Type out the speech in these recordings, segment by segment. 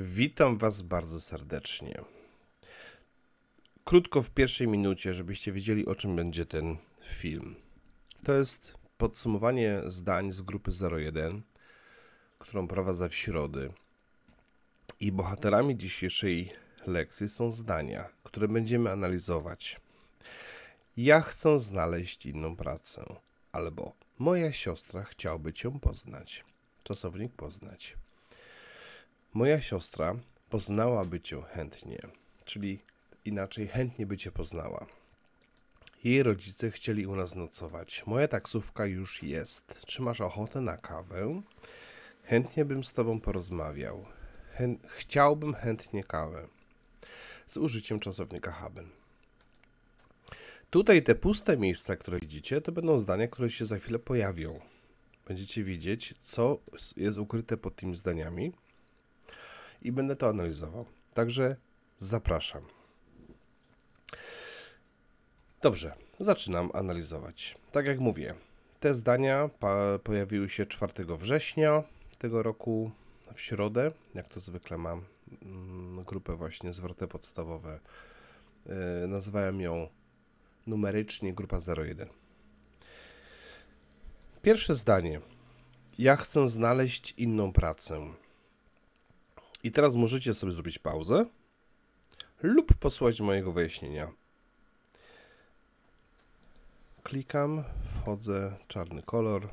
Witam Was bardzo serdecznie. Krótko w pierwszej minucie, żebyście wiedzieli o czym będzie ten film. To jest podsumowanie zdań z grupy 01, którą prowadzę w środę. I bohaterami dzisiejszej lekcji są zdania, które będziemy analizować. Ja chcę znaleźć inną pracę, albo moja siostra chciałby cię poznać. Czasownik poznać. Moja siostra poznałaby cię chętnie, czyli inaczej chętnie by cię poznała. Jej rodzice chcieli u nas nocować. Moja taksówka już jest. Czy masz ochotę na kawę? Chętnie bym z tobą porozmawiał. Chę... Chciałbym chętnie kawę. Z użyciem czasownika haben. Tutaj te puste miejsca, które widzicie, to będą zdania, które się za chwilę pojawią. Będziecie widzieć, co jest ukryte pod tymi zdaniami, i będę to analizował. Także zapraszam. Dobrze, zaczynam analizować. Tak jak mówię, te zdania pojawiły się 4 września tego roku w środę. Jak to zwykle mam mm, grupę właśnie zwroty podstawowe. E, Nazwałem ją numerycznie grupa 01. Pierwsze zdanie. Ja chcę znaleźć inną pracę. I teraz możecie sobie zrobić pauzę lub posłuchać mojego wyjaśnienia. Klikam, wchodzę, czarny kolor.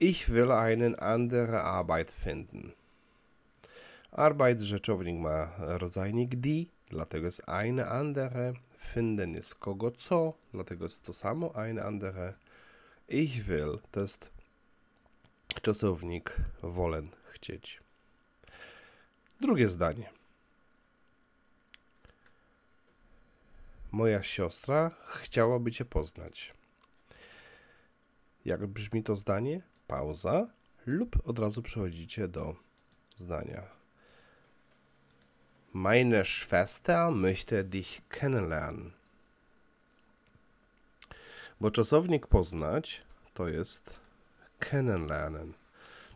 Ich will einen andere Arbeit finden. Arbeit rzeczownik ma rodzajnik die, dlatego jest eine andere. Finden jest kogo co, dlatego jest to samo eine andere. Ich will to jest czasownik wolen chcieć. Drugie zdanie. Moja siostra chciałaby Cię poznać. Jak brzmi to zdanie? Pauza lub od razu przechodzicie do zdania. Meine Schwester möchte dich kennenlernen. Bo czasownik poznać to jest kennenlernen.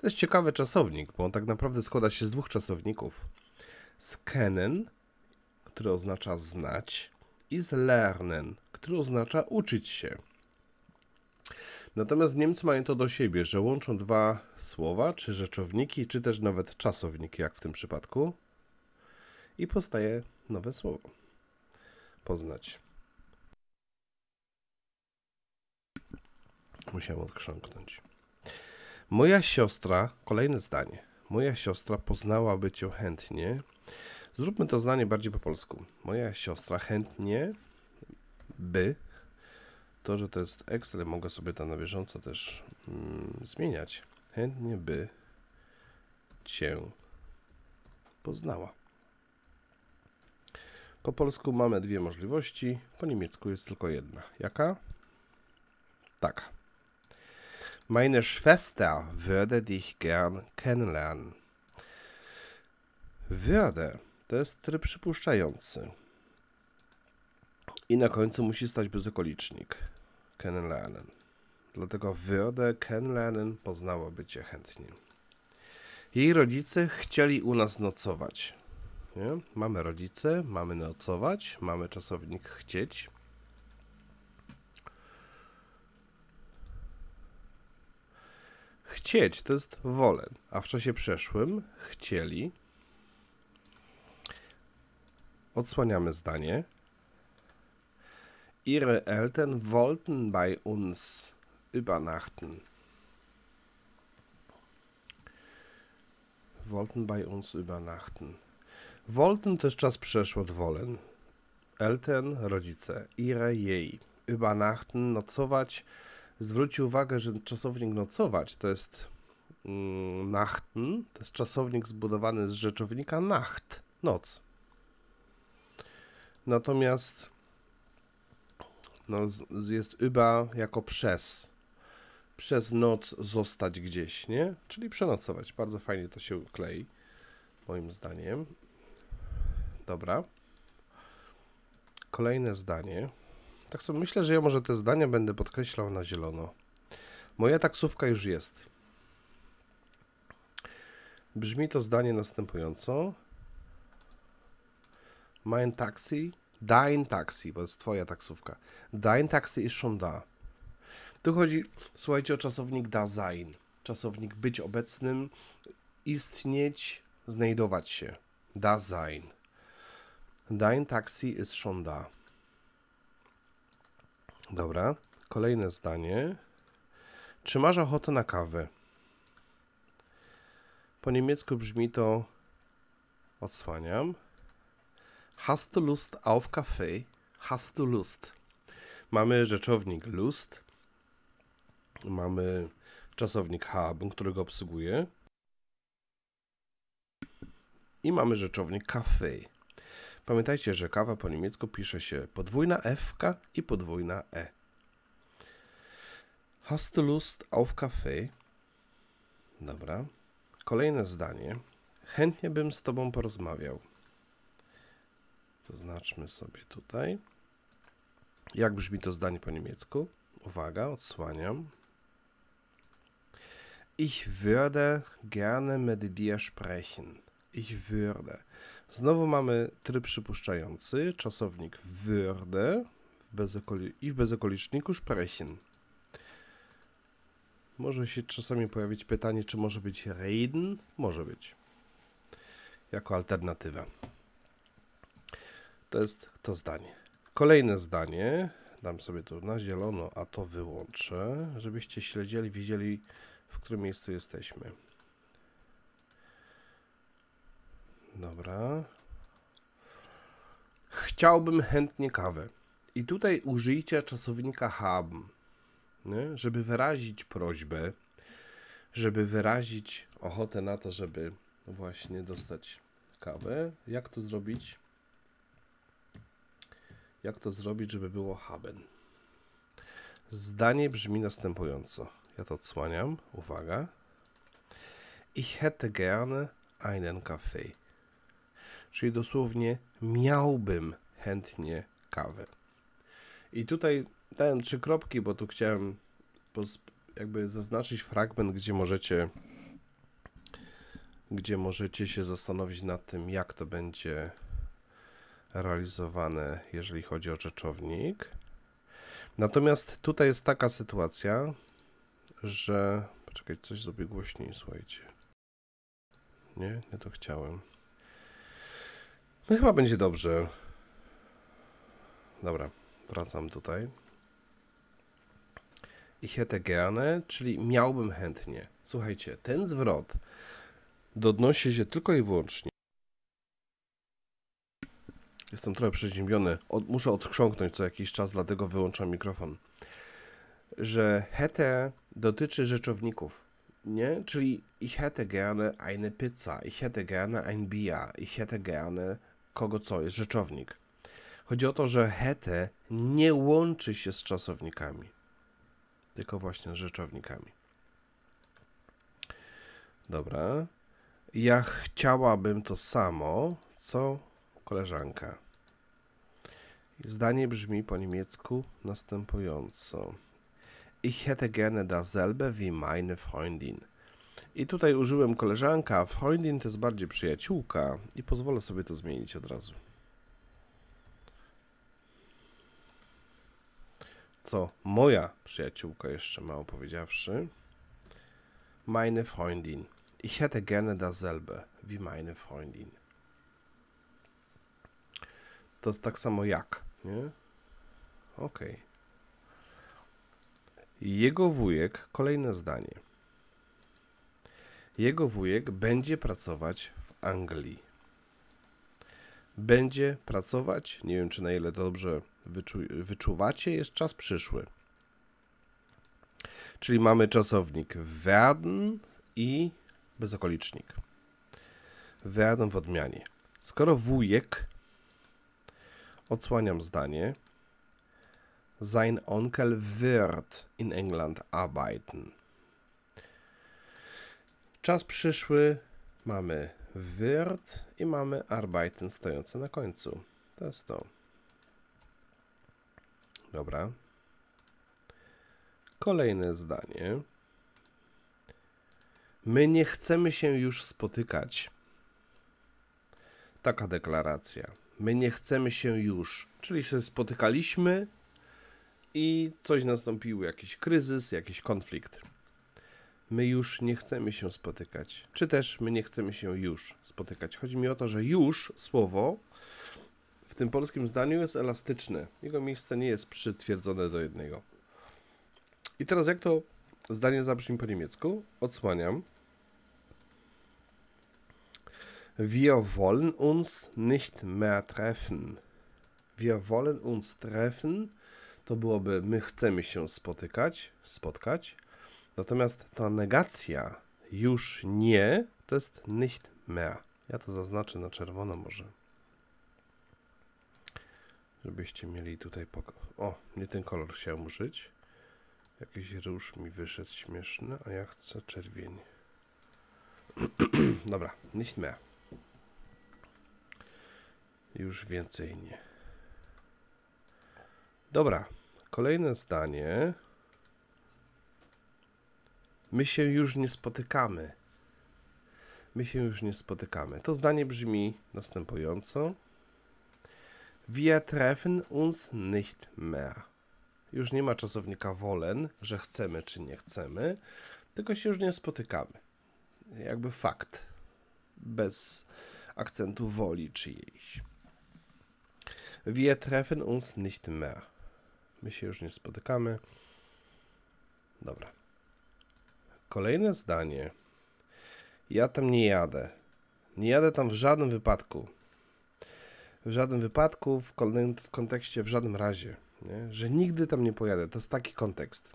To jest ciekawy czasownik, bo on tak naprawdę składa się z dwóch czasowników. Z kennen, który oznacza znać, i z lernen, który oznacza uczyć się. Natomiast Niemcy mają to do siebie, że łączą dwa słowa, czy rzeczowniki, czy też nawet czasowniki, jak w tym przypadku, i powstaje nowe słowo. Poznać. Musiałem odkrząknąć. Moja siostra, kolejne zdanie. Moja siostra poznałaby cię chętnie. Zróbmy to zdanie bardziej po polsku. Moja siostra chętnie by. To, że to jest Excel, mogę sobie to na bieżąco też mm, zmieniać. Chętnie by cię poznała. Po polsku mamy dwie możliwości, po niemiecku jest tylko jedna. Jaka? Taka. Meine Schwester würde dich gern kennenlernen. Würde to jest tryb przypuszczający. I na końcu musi stać bezokolicznik. Kennenlernen. Dlatego würde kennenlernen poznałoby cię chętnie. Jej rodzice chcieli u nas nocować. Nie? Mamy rodzice, mamy nocować, mamy czasownik chcieć. Chcieć to jest wolę, a w czasie przeszłym chcieli. Odsłaniamy zdanie. Ihre Eltern wollten bei uns übernachten. Wollten bei uns übernachten. Wollten to jest czas przeszły od wollen. Eltern, rodzice. Ihre, jej. Übernachten, nocować zwrócił uwagę, że czasownik nocować to jest mm, nachten, to jest czasownik zbudowany z rzeczownika nacht, noc. Natomiast no, jest über jako przez. Przez noc zostać gdzieś, nie? Czyli przenocować. Bardzo fajnie to się klei, moim zdaniem. Dobra. Kolejne zdanie. Tak sobie myślę, że ja może te zdania będę podkreślał na zielono. Moja taksówka już jest. Brzmi to zdanie następująco. Mein Taxi, dein Taxi, bo to jest twoja taksówka. Dein Taxi ist schon da. Tu chodzi, słuchajcie, o czasownik da sein. Czasownik być obecnym, istnieć, znajdować się. Da sein. Dein Taxi ist schon da. Dobra, kolejne zdanie. Czy masz ochotę na kawę? Po niemiecku brzmi to odsłaniam. Hast du Lust auf Kaffee? Hast du Lust? Mamy rzeczownik Lust. Mamy czasownik haben, którego obsługuje. I mamy rzeczownik Kaffee. Pamiętajcie, że kawa po niemiecku pisze się podwójna F i podwójna E. Hast du Lust auf Kaffee? Dobra. Kolejne zdanie. Chętnie bym z tobą porozmawiał. Zaznaczmy sobie tutaj. Jak brzmi to zdanie po niemiecku? Uwaga, odsłaniam. Ich würde gerne mit dir sprechen. Ich würde. Znowu mamy tryb przypuszczający, czasownik würde w i w bezokoliczniku sprechen. Może się czasami pojawić pytanie, czy może być reden? Może być. Jako alternatywa. To jest to zdanie. Kolejne zdanie, dam sobie to na zielono, a to wyłączę, żebyście śledzili, widzieli, w którym miejscu jesteśmy. Dobra. Chciałbym chętnie kawę. I tutaj użyjcie czasownika haben, żeby wyrazić prośbę, żeby wyrazić ochotę na to, żeby właśnie dostać kawę. Jak to zrobić? Jak to zrobić, żeby było haben? Zdanie brzmi następująco. Ja to odsłaniam. Uwaga. Ich hätte gerne einen Kaffee. Czyli dosłownie miałbym chętnie kawę. I tutaj dałem trzy kropki, bo tu chciałem jakby zaznaczyć fragment, gdzie możecie gdzie możecie się zastanowić nad tym, jak to będzie realizowane, jeżeli chodzi o rzeczownik. Natomiast tutaj jest taka sytuacja, że... Poczekaj, coś zrobię głośniej, słuchajcie. Nie, nie to chciałem. No chyba będzie dobrze. Dobra, wracam tutaj. Ich hätte gerne, czyli miałbym chętnie. Słuchajcie, ten zwrot odnosi się tylko i wyłącznie. Jestem trochę przeziębiony. Od, muszę odchrząknąć co jakiś czas, dlatego wyłączam mikrofon. Że hätte dotyczy rzeczowników. Nie? Czyli ich hätte gerne eine Pizza, ich hätte gerne ein Bier, ich hätte gerne kogo co jest rzeczownik. Chodzi o to, że hete nie łączy się z czasownikami, tylko właśnie z rzeczownikami. Dobra. Ja chciałabym to samo, co koleżanka. Zdanie brzmi po niemiecku następująco. Ich hätte gerne dasselbe wie meine Freundin. I tutaj użyłem koleżanka, Freundin to jest bardziej przyjaciółka i pozwolę sobie to zmienić od razu. Co moja przyjaciółka jeszcze mało powiedziawszy. Meine Freundin. Ich hätte gerne dasselbe wie meine Freundin. To jest tak samo jak, nie? Okej. Okay. Jego wujek, kolejne zdanie. Jego wujek będzie pracować w Anglii. Będzie pracować, nie wiem czy na ile dobrze wyczu wyczuwacie, jest czas przyszły. Czyli mamy czasownik werden i bezokolicznik. Werden w odmianie. Skoro wujek, odsłaniam zdanie, sein Onkel wird in England arbeiten. Czas przyszły mamy wird i mamy arbeiten stojące na końcu. To jest to. Dobra. Kolejne zdanie. My nie chcemy się już spotykać. Taka deklaracja. My nie chcemy się już. Czyli się spotykaliśmy i coś nastąpił, jakiś kryzys, jakiś konflikt my już nie chcemy się spotykać, czy też my nie chcemy się już spotykać. Chodzi mi o to, że już słowo w tym polskim zdaniu jest elastyczne. Jego miejsce nie jest przytwierdzone do jednego. I teraz jak to zdanie zabrzmi po niemiecku? Odsłaniam. Wir wollen uns nicht mehr treffen. Wir wollen uns treffen. To byłoby my chcemy się spotykać, spotkać. Natomiast ta negacja już nie to jest nicht mehr. Ja to zaznaczę na czerwono może. Żebyście mieli tutaj poko... O, nie ten kolor chciałem użyć. Jakiś róż mi wyszedł śmieszny, a ja chcę czerwień. Dobra, nicht mehr. Już więcej nie. Dobra, kolejne zdanie. My się już nie spotykamy. My się już nie spotykamy. To zdanie brzmi następująco. Wir treffen uns nicht mehr. Już nie ma czasownika wolen, że chcemy czy nie chcemy, tylko się już nie spotykamy. Jakby fakt. Bez akcentu woli czyjejś. Wir treffen uns nicht mehr. My się już nie spotykamy. Dobra. Kolejne zdanie. Ja tam nie jadę. Nie jadę tam w żadnym wypadku. W żadnym wypadku, w, w kontekście, w żadnym razie. Nie? Że nigdy tam nie pojadę. To jest taki kontekst.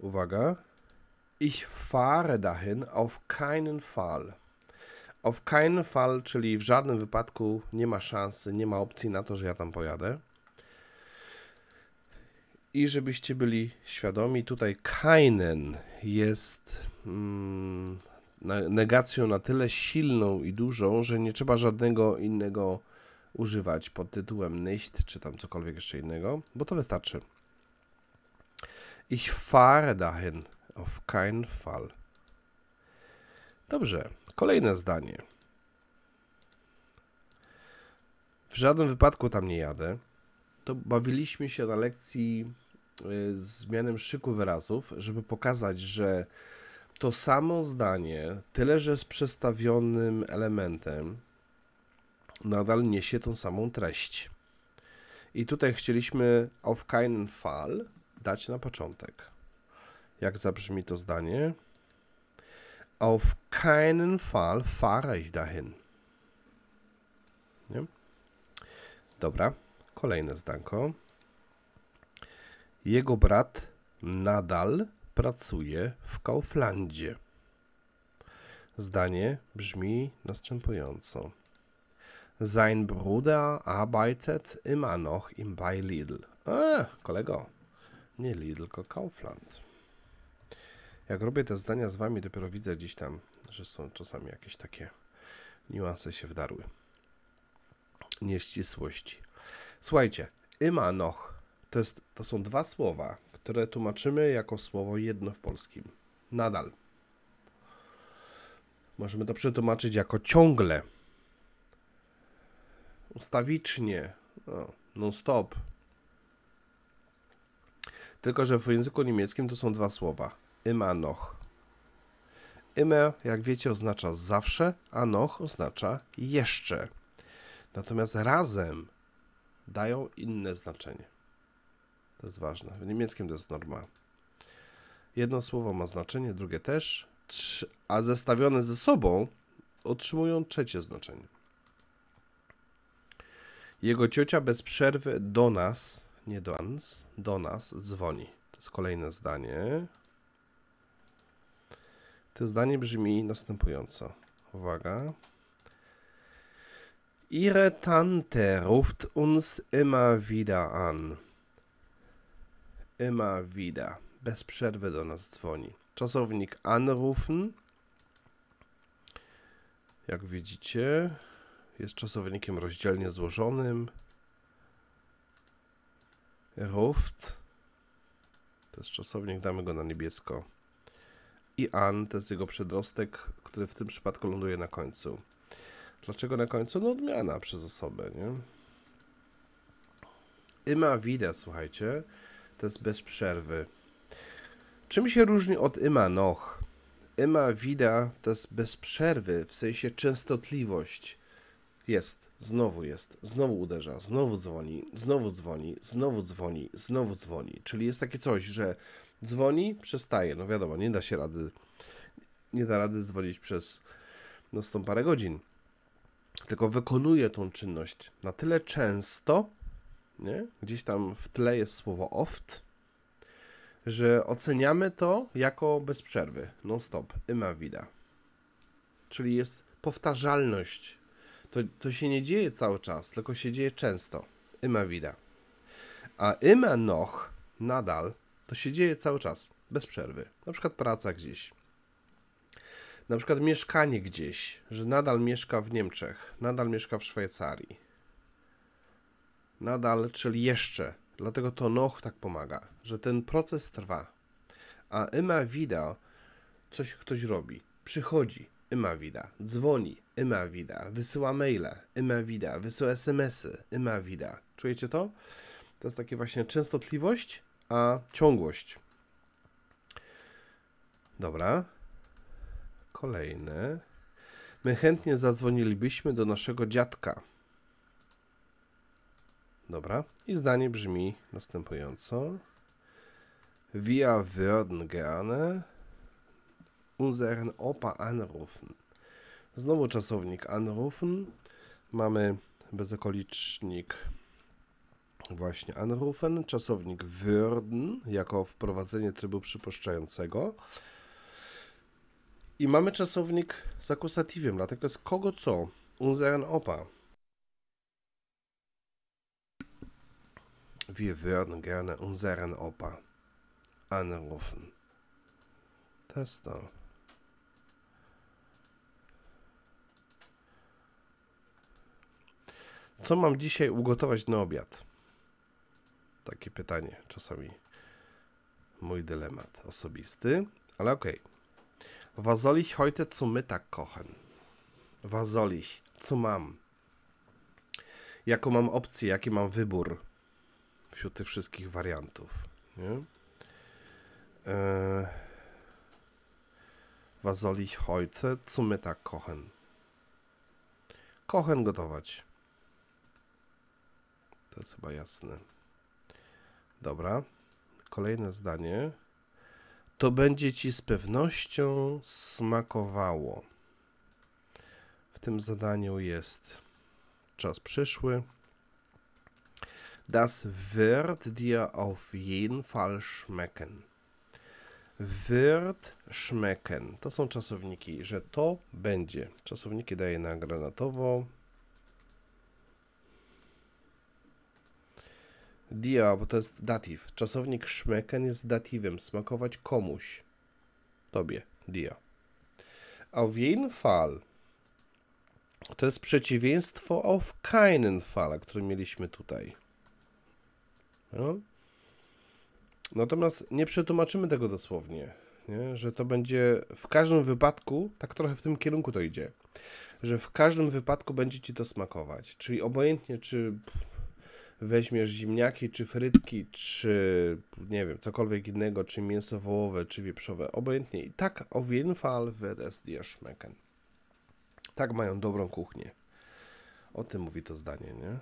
Uwaga. Ich fahre dahin auf keinen Fall. Auf keinen Fall, czyli w żadnym wypadku nie ma szansy, nie ma opcji na to, że ja tam pojadę. I żebyście byli świadomi, tutaj Kainen jest mm, negacją na tyle silną i dużą, że nie trzeba żadnego innego używać pod tytułem nicht, czy tam cokolwiek jeszcze innego, bo to wystarczy. Ich fahre dahin. Auf keinen Fall. Dobrze, kolejne zdanie. W żadnym wypadku tam nie jadę. To bawiliśmy się na lekcji z y, zmianem szyku wyrazów, żeby pokazać, że to samo zdanie, tyle że z przestawionym elementem, nadal niesie tą samą treść. I tutaj chcieliśmy auf keinen Fall dać na początek. Jak zabrzmi to zdanie? Auf keinen Fall fahre ich dahin. Nie? Dobra, kolejne zdanko. Jego brat nadal pracuje w Kauflandzie. Zdanie brzmi następująco. Sein Bruder arbeitet immer noch im bei Lidl. A, kolego, nie Lidl, tylko Kaufland. Jak robię te zdania z wami, dopiero widzę gdzieś tam, że są czasami jakieś takie niuanse się wdarły. Nieścisłości. Słuchajcie, immer noch to, jest, to są dwa słowa, które tłumaczymy jako słowo jedno w polskim. Nadal. Możemy to przetłumaczyć jako ciągle, ustawicznie, no, non-stop. Tylko, że w języku niemieckim to są dwa słowa. Immer noch. Immer, jak wiecie, oznacza zawsze, a noch oznacza jeszcze. Natomiast razem dają inne znaczenie. To jest ważne. W niemieckim to jest norma. Jedno słowo ma znaczenie, drugie też, a zestawione ze sobą otrzymują trzecie znaczenie. Jego ciocia bez przerwy do nas, nie do nas, do nas dzwoni. To jest kolejne zdanie. To zdanie brzmi następująco. Uwaga. Ihre Tante ruft uns immer wieder an. Immer wieder. Bez przerwy do nas dzwoni. Czasownik anrufen. Jak widzicie, jest czasownikiem rozdzielnie złożonym. Ruft. To jest czasownik, damy go na niebiesko. I an to jest jego przedrostek, który w tym przypadku ląduje na końcu. Dlaczego na końcu? No odmiana przez osobę, nie? Immer wieder, słuchajcie. To jest bez przerwy. Czym się różni od ima noch? Ima wida to jest bez przerwy, w sensie częstotliwość. Jest, znowu jest, znowu uderza, znowu dzwoni, znowu dzwoni, znowu dzwoni, znowu dzwoni. Czyli jest takie coś, że dzwoni, przestaje. No wiadomo, nie da się rady, nie da rady dzwonić przez no, parę godzin. Tylko wykonuje tą czynność na tyle często, nie? gdzieś tam w tle jest słowo oft, że oceniamy to jako bez przerwy, non-stop, immer wida. Czyli jest powtarzalność. To, to się nie dzieje cały czas, tylko się dzieje często, immer wida. A immer noch, nadal, to się dzieje cały czas, bez przerwy. Na przykład praca gdzieś, na przykład mieszkanie gdzieś, że nadal mieszka w Niemczech, nadal mieszka w Szwajcarii, nadal, czyli jeszcze. Dlatego to noch tak pomaga, że ten proces trwa. A ima widać, coś ktoś robi, przychodzi, ima wida, dzwoni, ima wida, wysyła maile, ima wida, wysyła smsy, ima wida. Czujecie to? To jest takie właśnie częstotliwość, a ciągłość. Dobra. Kolejny. My chętnie zadzwonilibyśmy do naszego dziadka. Dobra. I zdanie brzmi następująco. Wir würden gerne unseren Opa anrufen. Znowu czasownik anrufen. Mamy bezokolicznik właśnie anrufen, czasownik würden jako wprowadzenie trybu przypuszczającego. I mamy czasownik z akusatywem, dlatego jest kogo co, unseren Opa. Wir würden gerne unseren Opa anrufen. Tester. Co mam dzisiaj ugotować na obiad? Takie pytanie czasami. Mój dylemat osobisty, ale okej. Okay. Was soll ich heute zum Mittag kochen? Was soll ich? Co mam? Jaką mam opcję? Jaki mam wybór? wśród tych wszystkich wariantów. Nie? Äh, co my tak heute zum kochen? Kochen gotować. To jest chyba jasne. Dobra. Kolejne zdanie. To będzie ci z pewnością smakowało. W tym zadaniu jest czas przyszły. Das wird dir auf jeden Fall schmecken. Wird schmecken. To są czasowniki, że to będzie. Czasowniki daję na granatowo. Dia, bo to jest datyw. Czasownik schmecken jest datywem. Smakować komuś. Tobie. Dia. Auf jeden Fall. To jest przeciwieństwo auf keinen Fall, które mieliśmy tutaj. No. Natomiast nie przetłumaczymy tego dosłownie, nie? że to będzie w każdym wypadku, tak trochę w tym kierunku to idzie, że w każdym wypadku będzie ci to smakować. Czyli obojętnie, czy weźmiesz ziemniaki, czy frytki, czy nie wiem, cokolwiek innego, czy mięso wołowe, czy wieprzowe, obojętnie. I tak o jeden Fall wird es dir schmecken. Tak mają dobrą kuchnię. O tym mówi to zdanie, nie?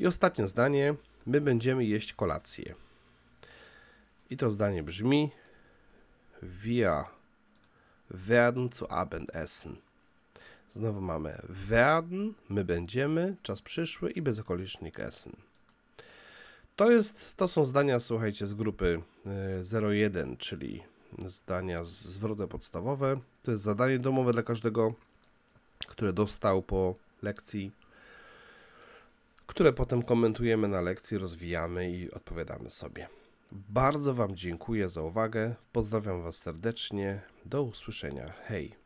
I ostatnie zdanie. My będziemy jeść kolację. I to zdanie brzmi: Wir werden zu Abend essen. Znowu mamy werden, my będziemy, czas przyszły i bezokolicznik essen. To, jest, to są zdania, słuchajcie, z grupy 01, e, czyli zdania z zwrotem podstawowe. To jest zadanie domowe dla każdego, które dostał po lekcji które potem komentujemy na lekcji, rozwijamy i odpowiadamy sobie. Bardzo Wam dziękuję za uwagę. Pozdrawiam Was serdecznie. Do usłyszenia. Hej!